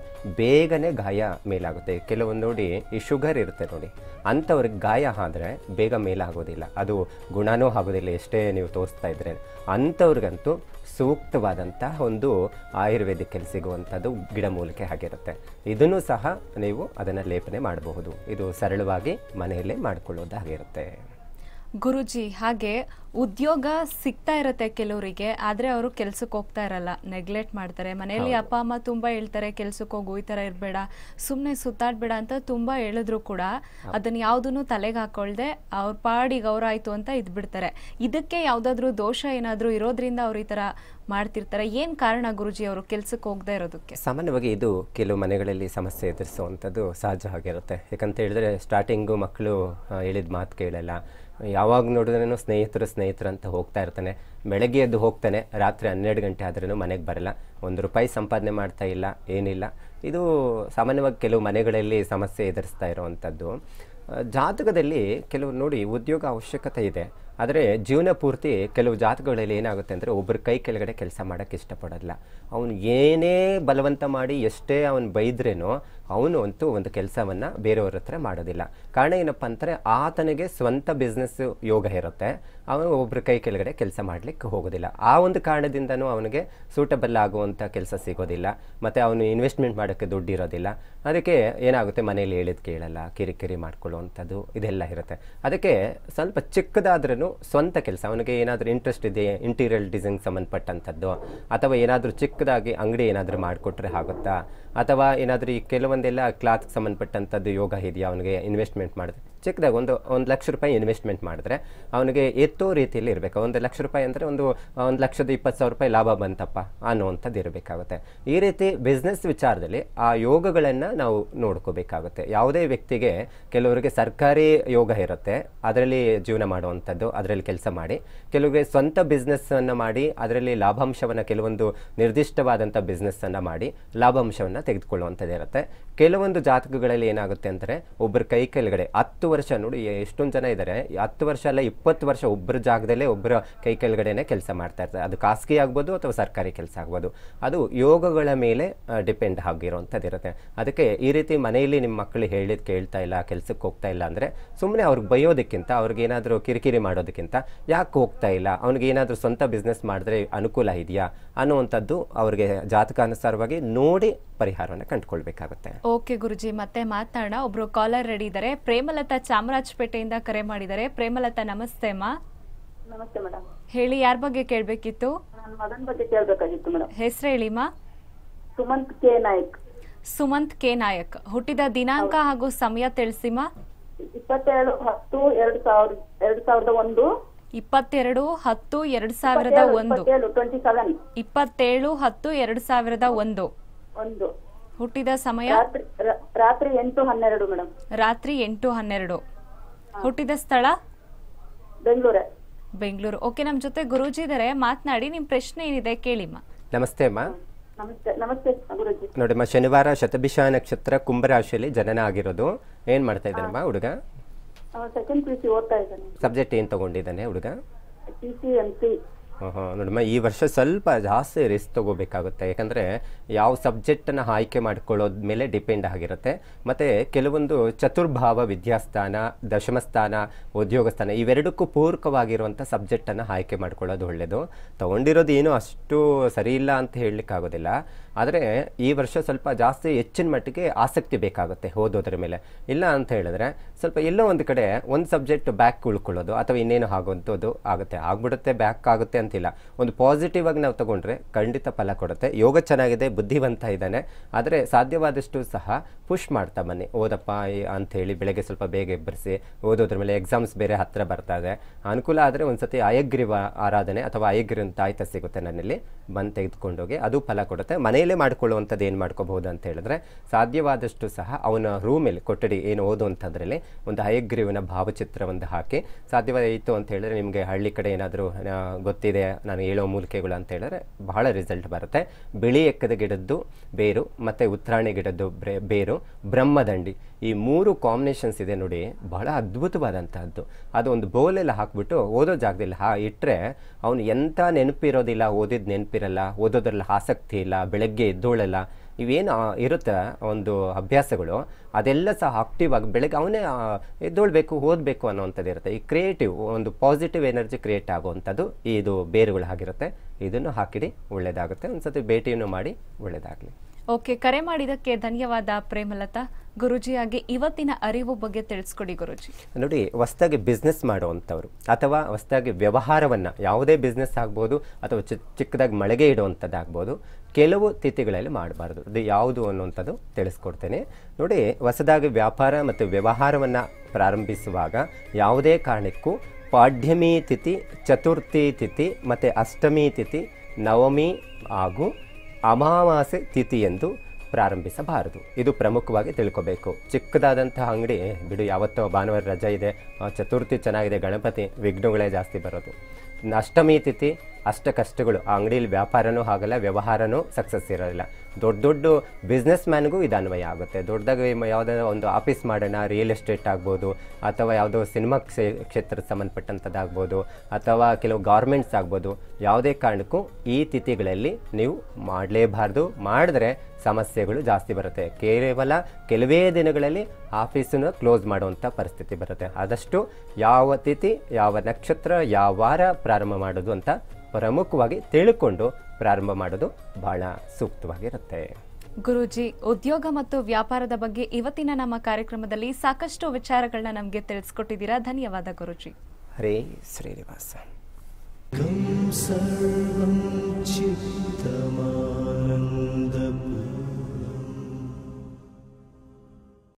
ಬೇಗನೆ ಗಾಯ ಮೇಲಾಗುತ್ತೆ ಕೆಲವೊಂದು ನೋಡಿ ಈ ಶುಗರ್ ಇರುತ್ತೆ ನೋಡಿ ಅಂಥವ್ರಿಗೆ ಗಾಯ ಆದರೆ ಬೇಗ ಮೇಲಾಗೋದಿಲ್ಲ ಅದು ಗುಣನೂ ಆಗೋದಿಲ್ಲ ಎಷ್ಟೇ ನೀವು ತೋರಿಸ್ತಾ ಇದ್ರೆ ಅಂಥವ್ರಿಗಂತೂ ಸೂಕ್ತವಾದಂತಹ ಒಂದು ಆಯುರ್ವೇದಿಕಲ್ಲಿ ಸಿಗುವಂಥದ್ದು ಗಿಡಮೂಲಿಕೆ ಆಗಿರುತ್ತೆ ಇದನ್ನು ಸಹ ನೀವು ಅದನ್ನು ಲೇಪನೆ ಮಾಡಬಹುದು ಇದು ಸರಳವಾಗಿ ಮನೆಯಲ್ಲೇ ಮಾಡಿಕೊಳ್ಳೋದಾಗಿರುತ್ತೆ ಗುರುಜಿ ಹಾಗೆ ಉದ್ಯೋಗ ಸಿಗ್ತಾ ಇರುತ್ತೆ ಕೆಲವರಿಗೆ ಆದರೆ ಅವರು ಕೆಲ್ಸಕ್ಕೆ ಹೋಗ್ತಾ ಇರಲ್ಲ ನೆಗ್ಲೆಕ್ಟ್ ಮಾಡ್ತಾರೆ ಮನೆಯಲ್ಲಿ ಅಪ್ಪ ಅಮ್ಮ ತುಂಬ ಹೇಳ್ತಾರೆ ಕೆಲ್ಸಕ್ಕೆ ಹೋಗು ಈ ಥರ ಇರಬೇಡ ಸುಮ್ಮನೆ ಸುತ್ತಾಡ್ಬೇಡ ಅಂತ ತುಂಬ ಹೇಳಿದ್ರು ಕೂಡ ಅದನ್ನು ಯಾವುದನ್ನು ತಲೆಗೆ ಹಾಕೊಳ್ಳದೆ ಅವ್ರ ಪಾಡಿಗೆ ಅವರಾಯಿತು ಅಂತ ಬಿಡ್ತಾರೆ ಇದಕ್ಕೆ ಯಾವುದಾದ್ರೂ ದೋಷ ಏನಾದರೂ ಇರೋದ್ರಿಂದ ಅವ್ರು ಈ ಥರ ಮಾಡ್ತಿರ್ತಾರೆ ಏನು ಕಾರಣ ಗುರುಜಿ ಅವರು ಕೆಲ್ಸಕ್ಕೆ ಹೋಗ್ದೇ ಇರೋದಕ್ಕೆ ಸಾಮಾನ್ಯವಾಗಿ ಇದು ಕೆಲವು ಮನೆಗಳಲ್ಲಿ ಸಮಸ್ಯೆ ಎದುರಿಸುವಂಥದ್ದು ಸಹಜವಾಗಿರುತ್ತೆ ಯಾಕಂತ ಹೇಳಿದ್ರೆ ಸ್ಟಾರ್ಟಿಂಗು ಮಕ್ಕಳು ಹೇಳಿದ ಮಾತು ಕೇಳಲ್ಲ ಯಾವಾಗ ನೋಡಿದ್ರೂ ಸ್ನೇಹಿತರು ಸ್ನೇಹಿತರು ಅಂತ ಹೋಗ್ತಾ ಇರ್ತಾನೆ ಬೆಳಗ್ಗೆ ಎದ್ದು ಹೋಗ್ತಾನೆ ರಾತ್ರಿ ಹನ್ನೆರಡು ಗಂಟೆ ಆದ್ರೂ ಮನೆಗೆ ಬರಲ್ಲ ಒಂದು ರೂಪಾಯಿ ಸಂಪಾದನೆ ಮಾಡ್ತಾ ಇಲ್ಲ ಏನಿಲ್ಲ ಇದು ಸಾಮಾನ್ಯವಾಗಿ ಕೆಲವು ಮನೆಗಳಲ್ಲಿ ಸಮಸ್ಯೆ ಎದುರಿಸ್ತಾ ಇರುವಂಥದ್ದು ಜಾತಕದಲ್ಲಿ ಕೆಲವು ನೋಡಿ ಉದ್ಯೋಗ ಅವಶ್ಯಕತೆ ಇದೆ ಆದರೆ ಜೀವನ ಪೂರ್ತಿ ಕೆಲವು ಜಾತಕಗಳಲ್ಲಿ ಏನಾಗುತ್ತೆ ಅಂದರೆ ಒಬ್ಬರು ಕೈ ಕೆಳಗಡೆ ಕೆಲಸ ಮಾಡೋಕ್ಕೆ ಇಷ್ಟಪಡೋಲ್ಲ ಅವನು ಏನೇ ಬಲವಂತ ಮಾಡಿ ಎಷ್ಟೇ ಅವನು ಬೈದ್ರೇನೋ ಅವನು ಅಂತೂ ಒಂದು ಕೆಲಸವನ್ನು ಬೇರೆಯವ್ರ ಹತ್ರ ಮಾಡೋದಿಲ್ಲ ಕಾರಣ ಏನಪ್ಪ ಅಂದರೆ ಆತನಿಗೆ ಸ್ವಂತ ಬಿಸ್ನೆಸ್ ಯೋಗ ಇರುತ್ತೆ ಅವನು ಒಬ್ಬರ ಕೈ ಕೆಳಗಡೆ ಕೆಲಸ ಮಾಡಲಿಕ್ಕೆ ಹೋಗೋದಿಲ್ಲ ಆ ಒಂದು ಕಾರಣದಿಂದನೂ ಅವನಿಗೆ ಸೂಟಬಲ್ ಆಗುವಂಥ ಕೆಲಸ ಸಿಗೋದಿಲ್ಲ ಮತ್ತು ಅವನು ಇನ್ವೆಸ್ಟ್ಮೆಂಟ್ ಮಾಡೋಕ್ಕೆ ದುಡ್ಡಿರೋದಿಲ್ಲ ಅದಕ್ಕೆ ಏನಾಗುತ್ತೆ ಮನೇಲಿ ಹೇಳಿದ್ ಕೇಳಲ್ಲ ಕಿರಿಕಿರಿ ಮಾಡ್ಕೊಳ್ಳುವಂಥದ್ದು ಇದೆಲ್ಲ ಇರುತ್ತೆ ಅದಕ್ಕೆ ಸ್ವಲ್ಪ ಚಿಕ್ಕದಾದ್ರೂ ಸ್ವಂತ ಕೆಲಸ ಅವನಿಗೆ ಏನಾದರೂ ಇಂಟ್ರೆಸ್ಟ್ ಇದೆ ಇಂಟೀರಿಯರ್ ಡಿಸೈನ್ ಸಂಬಂಧಪಟ್ಟಂಥದ್ದು ಅಥವಾ ಏನಾದರೂ ಚಿಕ್ಕದಾಗಿ ಅಂಗಡಿ ಏನಾದರೂ ಮಾಡಿಕೊಟ್ರೆ ಆಗುತ್ತಾ ಅಥವಾ ಏನಾದರೂ ಈ ಕೆಲವೊಂದು ಒಂದೆಲ್ಲ ಕ್ಲಾತ್ಗೆ ಸಂಬಂಧಪಟ್ಟಂಥದ್ದು ಯೋಗ ಇದೆಯಾ ಅವನಿಗೆ ಇನ್ವೆಸ್ಟ್ಮೆಂಟ್ ಮಾಡಿದ್ರೆ ಚಿಕ್ಕದಾಗಿ ಒಂದು ಒಂದು ಲಕ್ಷ ರೂಪಾಯಿ ಇನ್ವೆಸ್ಟ್ಮೆಂಟ್ ಮಾಡಿದ್ರೆ ಅವನಿಗೆ ಎತ್ತೋ ರೀತಿಯಲ್ಲಿ ಇರಬೇಕು ಒಂದು ಲಕ್ಷ ರೂಪಾಯಿ ಅಂದರೆ ಒಂದು ಒಂದು ಲಕ್ಷದ ಇಪ್ಪತ್ತು ಸಾವಿರ ರೂಪಾಯಿ ಲಾಭ ಬಂತಪ್ಪ ಅನ್ನುವಂಥದ್ದು ಇರಬೇಕಾಗುತ್ತೆ ಈ ರೀತಿ ಬಿಸ್ನೆಸ್ ವಿಚಾರದಲ್ಲಿ ಆ ಯೋಗಗಳನ್ನು ನಾವು ನೋಡ್ಕೋಬೇಕಾಗುತ್ತೆ ಯಾವುದೇ ವ್ಯಕ್ತಿಗೆ ಕೆಲವರಿಗೆ ಸರ್ಕಾರಿ ಯೋಗ ಇರುತ್ತೆ ಅದರಲ್ಲಿ ಜೀವನ ಮಾಡುವಂಥದ್ದು ಅದರಲ್ಲಿ ಕೆಲಸ ಮಾಡಿ ಕೆಲವರಿಗೆ ಸ್ವಂತ ಬಿಸ್ನೆಸ್ಸನ್ನು ಮಾಡಿ ಅದರಲ್ಲಿ ಲಾಭಾಂಶವನ್ನು ಕೆಲವೊಂದು ನಿರ್ದಿಷ್ಟವಾದಂಥ ಬಿಸ್ನೆಸ್ಸನ್ನು ಮಾಡಿ ಲಾಭಾಂಶವನ್ನು ತೆಗೆದುಕೊಳ್ಳುವಂಥದ್ದು ಇರುತ್ತೆ ಕೆಲವೊಂದು ಜಾತಕಗಳಲ್ಲಿ ಏನಾಗುತ್ತೆ ಅಂದರೆ ಒಬ್ಬರ ಕೈ ಕೆಳಗಡೆ ಹತ್ತು ವರ್ಷ ನೋಡಿ ಎಷ್ಟೊಂದು ಜನ ಇದ್ದಾರೆ ಹತ್ತು ವರ್ಷ ಅಲ್ಲ ಇಪ್ಪತ್ತು ವರ್ಷ ಒಬ್ಬರ ಜಾಗದಲ್ಲೇ ಒಬ್ಬರ ಕೈ ಕೆಳಗಡೆನೆ ಕೆಲಸ ಮಾಡ್ತಾ ಇರ್ತಾರೆ ಅದು ಖಾಸಗಿ ಆಗ್ಬೋದು ಅಥವಾ ಸರ್ಕಾರಿ ಕೆಲಸ ಆಗ್ಬೋದು ಅದು ಯೋಗಗಳ ಮೇಲೆ ಡಿಪೆಂಡ್ ಆಗಿರೋವಂಥದ್ದು ಇರುತ್ತೆ ಅದಕ್ಕೆ ಈ ರೀತಿ ಮನೆಯಲ್ಲಿ ನಿಮ್ಮ ಮಕ್ಕಳು ಹೇಳಿದ ಕೇಳ್ತಾ ಇಲ್ಲ ಕೆಲಸಕ್ಕೆ ಹೋಗ್ತಾ ಇಲ್ಲ ಅಂದರೆ ಸುಮ್ಮನೆ ಅವ್ರಿಗೆ ಬೈಯೋದಕ್ಕಿಂತ ಅವ್ರಿಗೇನಾದರೂ ಕಿರಿಕಿರಿ ಮಾಡೋದಕ್ಕಿಂತ ಯಾಕೆ ಹೋಗ್ತಾ ಇಲ್ಲ ಅವ್ನಿಗೆ ಏನಾದರೂ ಸ್ವಂತ ಬಿಸ್ನೆಸ್ ಮಾಡಿದ್ರೆ ಅನುಕೂಲ ಇದೆಯಾ ಅನ್ನುವಂಥದ್ದು ಅವರಿಗೆ ಜಾತಕ ಅನುಸಾರವಾಗಿ ನೋಡಿ ಪರಿಹಾರವನ್ನು ಕಂಡುಕೊಳ್ಬೇಕಾಗುತ್ತೆ ಓಕೆ ಗುರುಜಿ ಮತ್ತೆ ಮಾತಾಡೋಣ ಒಬ್ರು ಕಾಲರ್ ರೆಡಿ ಇದ್ದಾರೆ ಪ್ರೇಮಲತಾ ಚಾಮರಾಜಪೇಟೆಯಿಂದ ಕರೆ ಮಾಡಿದ್ದಾರೆ ಪ್ರೇಮಲತಾ ನಮಸ್ತೆ ಅಮ್ಮ ನಮಸ್ತೆ ಮೇಡಮ್ ಹೇಳಿ ಯಾರ ಬಗ್ಗೆ ಕೇಳಬೇಕಿತ್ತು ಹೆಸರು ಹೇಳಿ ಬಗ್ಗೆ ಸುಮಂತ್ ಕೆ ನಾಯಕ್ ಸುಮಂತ್ ಕೆ ನಾಯಕ್ ಹುಟ್ಟಿದ ದಿನಾಂಕ ಹಾಗೂ ಸಮಯ ತಿಳಿಸಿಮ್ಮ ಇಪ್ಪತ್ತೇಳು ಹತ್ತು ಎರಡು ಸಾವಿರದ ಎರಡು ಸಾವಿರದ ಒಂದು ಇಪ್ಪತ್ತೆರಡು ಹತ್ತು ಎರಡು ಸಾವಿರದ ಒಂದು ಇಪ್ಪತ್ತೇಳು ಹತ್ತು ಎರಡು ಸಾವಿರದ ಒಂದು ಹುಟ್ಟಿದ ಸಮಯ ರಾತ್ರಿ ಎಂಟು ಹನ್ನೆರಡು ಮೇಡಮ್ ರಾತ್ರಿ ಎಂಟು ಹನ್ನೆರಡು ಹುಟ್ಟಿದ ಸ್ಥಳ ಬೆಂಗಳೂರು ಬೆಂಗಳೂರು ಓಕೆ ನಮ್ಮ ಜೊತೆ ಗುರೂಜಿ ಇದಾರೆ ಮಾತನಾಡಿ ನಿಮ್ಮ ಪ್ರಶ್ನೆ ಏನಿದೆ ಕೇಳಿಮ್ಮ ನಮಸ್ತೆ ಅಮ್ಮ ನೋಡಿಮ್ಮ ಶನಿವಾರ ಶತಭಿಷ ನಕ್ಷತ್ರ ಕುಂಭರಾಶಿಯಲ್ಲಿ ಜನನ ಆಗಿರೋದು ಏನ್ ಮಾಡ್ತಾ ಇದ್ದಾರಮ್ಮ ಹುಡುಗ ಸಬ್ಜೆಕ್ಟ್ ಏನು ತಗೊಂಡಿದ್ದಾನೆ ಹುಡುಗ ನೋಡಮ್ಮ ಈ ವರ್ಷ ಸ್ವಲ್ಪ ಜಾಸ್ತಿ ರಿಸ್ಕ್ ತಗೋಬೇಕಾಗುತ್ತೆ ಯಾಕಂದ್ರೆ ಯಾವ ಸಬ್ಜೆಕ್ಟನ್ನು ಆಯ್ಕೆ ಮಾಡ್ಕೊಳ್ಳೋದ್ ಮೇಲೆ ಡಿಪೆಂಡ್ ಆಗಿರುತ್ತೆ ಮತ್ತೆ ಕೆಲವೊಂದು ಚತುರ್ಭಾವ ವಿದ್ಯಾಸ್ಥಾನ ದಶಮಸ್ಥಾನ ಉದ್ಯೋಗ ಸ್ಥಾನ ಇವೆರಡಕ್ಕೂ ಸಬ್ಜೆಕ್ಟ್ ಸಬ್ಜೆಕ್ಟನ್ನು ಆಯ್ಕೆ ಮಾಡ್ಕೊಳ್ಳೋದು ಒಳ್ಳೇದು ತಗೊಂಡಿರೋದು ಏನು ಅಷ್ಟು ಸರಿ ಇಲ್ಲ ಅಂತ ಆಗೋದಿಲ್ಲ ಆದರೆ ಈ ವರ್ಷ ಸ್ವಲ್ಪ ಜಾಸ್ತಿ ಹೆಚ್ಚಿನ ಮಟ್ಟಿಗೆ ಆಸಕ್ತಿ ಬೇಕಾಗುತ್ತೆ ಓದೋದ್ರ ಮೇಲೆ ಇಲ್ಲ ಅಂತ ಹೇಳಿದ್ರೆ ಸ್ವಲ್ಪ ಎಲ್ಲೋ ಒಂದು ಕಡೆ ಒಂದು ಸಬ್ಜೆಕ್ಟ್ ಬ್ಯಾಕ್ ಉಳ್ಕೊಳ್ಳೋದು ಅಥವಾ ಇನ್ನೇನು ಆಗುವಂಥದ್ದು ಆಗುತ್ತೆ ಆಗ್ಬಿಡುತ್ತೆ ಬ್ಯಾಕ್ ಆಗುತ್ತೆ ಅಂತಿಲ್ಲ ಒಂದು ಪಾಸಿಟಿವ್ ಆಗಿ ನಾವು ತಗೊಂಡ್ರೆ ಖಂಡಿತ ಫಲ ಕೊಡುತ್ತೆ ಯೋಗ ಚೆನ್ನಾಗಿದೆ ಬುದ್ಧಿವಂತ ಇದ್ದಾನೆ ಆದರೆ ಸಾಧ್ಯವಾದಷ್ಟು ಸಹ ಪುಷ್ ಮಾಡ್ತಾ ಬನ್ನಿ ಓದಪ್ಪ ಅಂಥೇಳಿ ಬೆಳಗ್ಗೆ ಸ್ವಲ್ಪ ಬೇಗ ಎಬ್ಬರಿಸಿ ಓದೋದ್ರ ಮೇಲೆ ಎಕ್ಸಾಮ್ಸ್ ಬೇರೆ ಹತ್ತಿರ ಬರ್ತಾ ಇದೆ ಅನುಕೂಲ ಆದರೆ ಒಂದು ಸರ್ತಿ ಅಯಗ್ರಿವ ಆರಾಧನೆ ಅಥವಾ ಅಯಗ್ರಿನ ಆಯ್ತಾ ಸಿಗುತ್ತೆ ನನ್ನಲ್ಲಿ ಬಂದು ತೆಗೆದುಕೊಂಡೋಗಿ ಅದು ಫಲ ಕೊಡುತ್ತೆ ಮನೆಯಲ್ಲೇ ಮಾಡ್ಕೊಳ್ಳುವಂಥದ್ದು ಏನು ಮಾಡ್ಕೋಬಹುದು ಅಂತ ಹೇಳಿದ್ರೆ ಸಾಧ್ಯವಾದಷ್ಟು ಸಹ ಅವನ ರೂಮಲ್ಲಿ ಕೊಠಡಿ ಏನು ಓದು ಒಂದು ಒಂದು ಭಾವಚಿತ್ರ ಒಂದು ಹಾಕಿ ಸಾಧ್ಯವಾದ ಇತ್ತು ಅಂತ ಹೇಳಿದ್ರೆ ನಿಮಗೆ ಹಳ್ಳಿ ಕಡೆ ಏನಾದರೂ ಗೊತ್ತಿದೆ ನಾನು ಹೇಳೋ ಮೂಲಿಕೆಗಳು ಅಂತ ಹೇಳಿದ್ರೆ ಬಹಳ ರಿಸಲ್ಟ್ ಬರುತ್ತೆ ಬಿಳಿ ಎಕ್ಕದ ಗಿಡದ್ದು ಬೇರು ಮತ್ತು ಉತ್ತರಾಣಿ ಗಿಡದ್ದು ಬೇರು ಬ್ರಹ್ಮದಂಡಿ ಈ ಮೂರು ಕಾಂಬಿನೇಷನ್ಸ್ ಇದೆ ನೋಡಿ ಬಹಳ ಅದ್ಭುತವಾದಂಥದ್ದು ಅದು ಒಂದು ಬೌಲೆಲ್ಲ ಹಾಕ್ಬಿಟ್ಟು ಓದೋ ಜಾಗದಲ್ಲಿ ಹಾ ಇಟ್ಟರೆ ಅವನು ಎಂಥ ನೆನಪಿರೋದಿಲ್ಲ ಓದಿದ ನೆನಪಿರಲ್ಲ ಓದೋದ್ರಲ್ಲಿ ಆಸಕ್ತಿ ಇಲ್ಲ ಬೆಳಗ್ಗೆ ಎದ್ದೋಳಲ್ಲ ಇವೇನು ಇರುತ್ತೆ ಒಂದು ಅಭ್ಯಾಸಗಳು ಅದೆಲ್ಲ ಸಹ ಆಕ್ಟಿವ್ ಆಗಿ ಬೆಳಗ್ಗೆ ಅವನೇ ಎದ್ದೋಳ್ಬೇಕು ಓದಬೇಕು ಅನ್ನೋವಂಥದ್ದು ಇರುತ್ತೆ ಈ ಕ್ರಿಯೇಟಿವ್ ಒಂದು ಪಾಸಿಟಿವ್ ಎನರ್ಜಿ ಕ್ರಿಯೇಟ್ ಆಗುವಂಥದ್ದು ಇದು ಬೇರುಗಳು ಆಗಿರುತ್ತೆ ಇದನ್ನು ಹಾಕಿಡಿ ಒಳ್ಳೆಯದಾಗುತ್ತೆ ಒಂದು ಸತಿ ಭೇಟಿಯನ್ನು ಮಾಡಿ ಒಳ್ಳೆಯದಾಗಲಿ ಓಕೆ ಕರೆ ಮಾಡಿದಕ್ಕೆ ಧನ್ಯವಾದ ಪ್ರೇಮಲತಾ ಗುರುಜಿಯಾಗಿ ಇವತ್ತಿನ ಅರಿವು ಬಗ್ಗೆ ತಿಳಿಸ್ಕೊಡಿ ಗುರುಜಿ ನೋಡಿ ಹೊಸದಾಗಿ ಬಿಸ್ನೆಸ್ ಮಾಡುವಂಥವ್ರು ಅಥವಾ ಹೊಸದಾಗಿ ವ್ಯವಹಾರವನ್ನು ಯಾವುದೇ ಬಿಸ್ನೆಸ್ ಆಗ್ಬೋದು ಅಥವಾ ಚಿಕ್ಕದಾಗಿ ಮಳೆಗೆ ಇಡುವಂಥದ್ದಾಗ್ಬೋದು ಕೆಲವು ತಿಥಿಗಳಲ್ಲಿ ಮಾಡಬಾರ್ದು ಅದು ಯಾವುದು ಅನ್ನುವಂಥದ್ದು ತಿಳಿಸ್ಕೊಡ್ತೇನೆ ನೋಡಿ ಹೊಸದಾಗಿ ವ್ಯಾಪಾರ ಮತ್ತು ವ್ಯವಹಾರವನ್ನು ಪ್ರಾರಂಭಿಸುವಾಗ ಯಾವುದೇ ಕಾರಣಕ್ಕೂ ಪಾಢ್ಯಮಿ ತಿಥಿ ಚತುರ್ಥಿ ತಿಥಿ ಮತ್ತು ಅಷ್ಟಮಿ ತಿಥಿ ನವಮಿ ಹಾಗೂ ಅಮಾವಾಸ್ಯೆ ಎಂದು ಪ್ರಾರಂಭಿಸಬಾರದು ಇದು ಪ್ರಮುಖವಾಗಿ ತಿಳ್ಕೋಬೇಕು ಚಿಕ್ಕದಾದಂತಹ ಅಂಗಡಿ ಬಿಡು ಯಾವತ್ತೋ ಭಾನುವಾರ ರಜೆ ಇದೆ ಚತುರ್ಥಿ ಚೆನ್ನಾಗಿದೆ ಗಣಪತಿ ವಿಘ್ನಗಳೇ ಜಾಸ್ತಿ ಬರೋದು ಅಷ್ಟಮಿ ತಿಥಿ ಅಷ್ಟ ಕಷ್ಟಗಳು ಆ ಅಂಗಡಿಯಲ್ಲಿ ವ್ಯಾಪಾರನೂ ಆಗಲ್ಲ ವ್ಯವಹಾರನೂ ಸಕ್ಸಸ್ ಇರೋದಿಲ್ಲ ದೊಡ್ಡ ದೊಡ್ಡ ಬಿಸ್ನೆಸ್ ಮ್ಯಾನ್ಗೂ ಇದು ಅನ್ವಯ ಆಗುತ್ತೆ ದೊಡ್ಡದಾಗಿ ಯಾವುದಾದ್ರು ಒಂದು ಆಫೀಸ್ ಮಾಡೋಣ ರಿಯಲ್ ಎಸ್ಟೇಟ್ ಆಗ್ಬೋದು ಅಥವಾ ಯಾವುದೋ ಸಿನಿಮಾ ಕ್ಷೇ ಕ್ಷೇತ್ರಕ್ಕೆ ಸಂಬಂಧಪಟ್ಟಂಥದ್ದಾಗ್ಬೋದು ಅಥವಾ ಕೆಲವು ಗಾರ್ಮೆಂಟ್ಸ್ ಆಗ್ಬೋದು ಯಾವುದೇ ಕಾರಣಕ್ಕೂ ಈ ತಿಥಿಗಳಲ್ಲಿ ನೀವು ಮಾಡಲೇಬಾರ್ದು ಮಾಡಿದ್ರೆ ಸಮಸ್ಯೆಗಳು ಜಾಸ್ತಿ ಬರುತ್ತೆ ಕೇವಲ ಕೆಲವೇ ದಿನಗಳಲ್ಲಿ ಆಫೀಸನ್ನು ಕ್ಲೋಸ್ ಮಾಡುವಂಥ ಪರಿಸ್ಥಿತಿ ಬರುತ್ತೆ ಆದಷ್ಟು ಯಾವ ತಿಥಿ ಯಾವ ನಕ್ಷತ್ರ ಯಾವ ವಾರ ಪ್ರಾರಂಭ ಮಾಡೋದು ಅಂತ ಪ್ರಮುಖವಾಗಿ ತಿಳ್ಕೊಂಡು ಪ್ರಾರಂಭ ಮಾಡೋದು ಬಹಳ ಸೂಕ್ತವಾಗಿರುತ್ತೆ ಗುರುಜಿ ಉದ್ಯೋಗ ಮತ್ತು ವ್ಯಾಪಾರದ ಬಗ್ಗೆ ಇವತ್ತಿನ ನಮ್ಮ ಕಾರ್ಯಕ್ರಮದಲ್ಲಿ ಸಾಕಷ್ಟು ವಿಚಾರಗಳನ್ನ ನಮಗೆ ತಿಳಿಸ್ಕೊಟ್ಟಿದ್ದೀರಾ ಧನ್ಯವಾದ ಗುರುಜಿ ಹರೇ ಶ್ರೀನಿವಾಸ